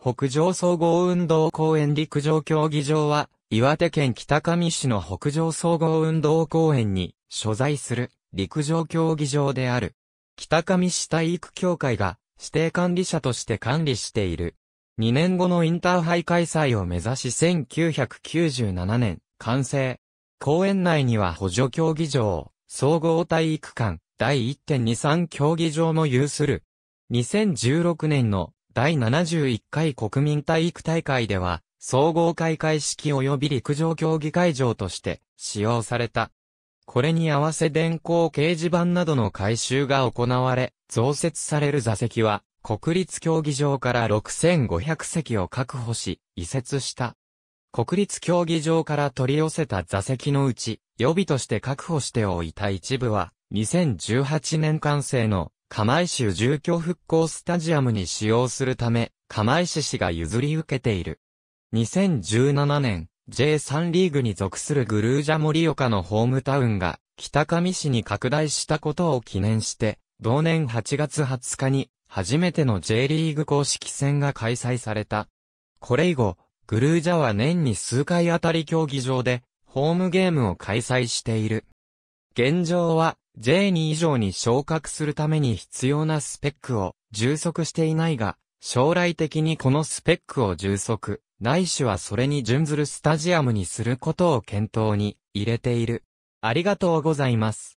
北上総合運動公園陸上競技場は、岩手県北上市の北上総合運動公園に所在する陸上競技場である。北上市体育協会が指定管理者として管理している。2年後のインターハイ開催を目指し1997年完成。公園内には補助競技場、総合体育館、第1.23競技場も有する。2016年の第71回国民体育大会では、総合開会式及び陸上競技会場として使用された。これに合わせ電光掲示板などの改修が行われ、増設される座席は、国立競技場から6500席を確保し、移設した。国立競技場から取り寄せた座席のうち、予備として確保しておいた一部は、2018年完成の釜石住居復興スタジアムに使用するため、釜石市が譲り受けている。2017年、J3 リーグに属するグルージャ森岡のホームタウンが、北上市に拡大したことを記念して、同年8月20日に、初めての J リーグ公式戦が開催された。これ以後、グルージャは年に数回あたり競技場で、ホームゲームを開催している。現状は、J2 以上に昇格するために必要なスペックを充足していないが、将来的にこのスペックを充足、ないしはそれに準ずるスタジアムにすることを検討に入れている。ありがとうございます。